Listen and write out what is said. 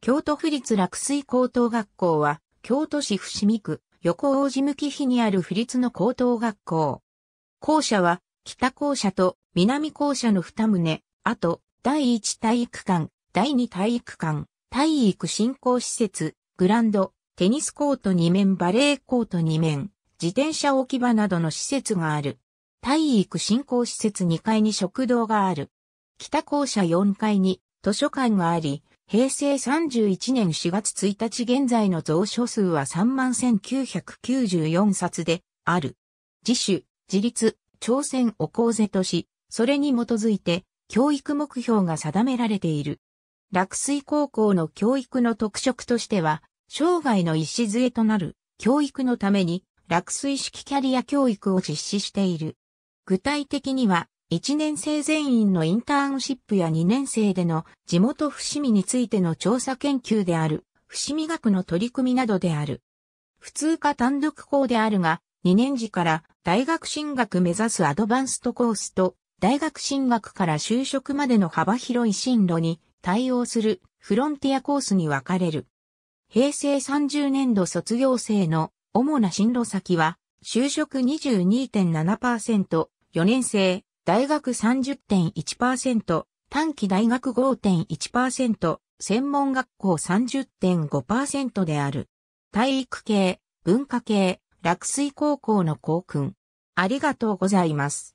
京都府立落水高等学校は、京都市伏見区、横大路向き日にある府立の高等学校。校舎は、北校舎と南校舎の二棟、あと、第一体育館、第二体育館、体育振興施設、グランド、テニスコート2面、バレーコート2面、自転車置き場などの施設がある。体育振興施設2階に食堂がある。北校舎4階に図書館があり、平成31年4月1日現在の蔵書数は31,994冊である。自主、自立、挑戦を講ぜとし、それに基づいて教育目標が定められている。落水高校の教育の特色としては、生涯の礎となる教育のために落水式キャリア教育を実施している。具体的には、1年生全員のインターンシップや2年生での地元伏見についての調査研究である、伏見学の取り組みなどである。普通科単独校であるが、2年時から大学進学目指すアドバンストコースと、大学進学から就職までの幅広い進路に対応するフロンティアコースに分かれる。平成30年度卒業生の主な進路先は、就職22.7%、4年生、大学30.1%、短期大学5.1%、専門学校30.5%である。体育系、文化系、落水高校の校訓。ありがとうございます。